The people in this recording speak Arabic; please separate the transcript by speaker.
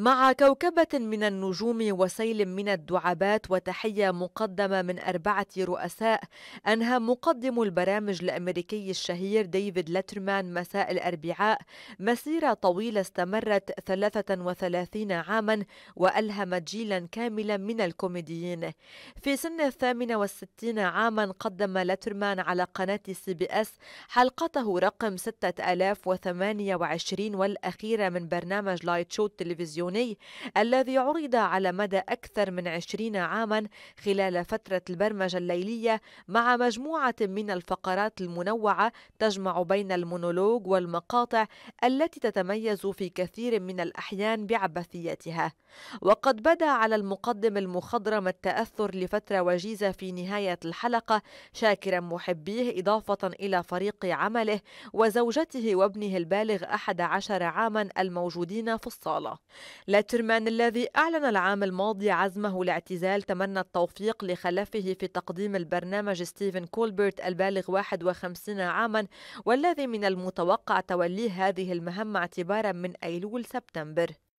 Speaker 1: مع كوكبة من النجوم وسيل من الدعابات وتحية مقدمة من أربعة رؤساء أنهى مقدم البرامج الأمريكي الشهير ديفيد لاترمان مساء الأربعاء مسيرة طويلة استمرت 33 عاما وألهمت جيلا كاملا من الكوميديين في سن الثامنة والستين عاما قدم لاترمان على قناة سي بي اس حلقته رقم 6028 والأخيرة من برنامج لايت شو التلفزيوني القانوني الذي عرض على مدى أكثر من عشرين عاما خلال فترة البرمجة الليلية مع مجموعة من الفقرات المنوعة تجمع بين المونولوج والمقاطع التي تتميز في كثير من الأحيان بعبثيتها وقد بدا على المقدم المخضرم التأثر لفترة وجيزة في نهاية الحلقة شاكرا محبيه إضافة إلى فريق عمله وزوجته وابنه البالغ 11 عاما الموجودين في الصالة لاترمان الذي أعلن العام الماضي عزمه لاعتزال تمنى التوفيق لخلفه في تقديم البرنامج ستيفن كولبرت البالغ 51 عاما والذي من المتوقع توليه هذه المهمة اعتبارا من أيلول سبتمبر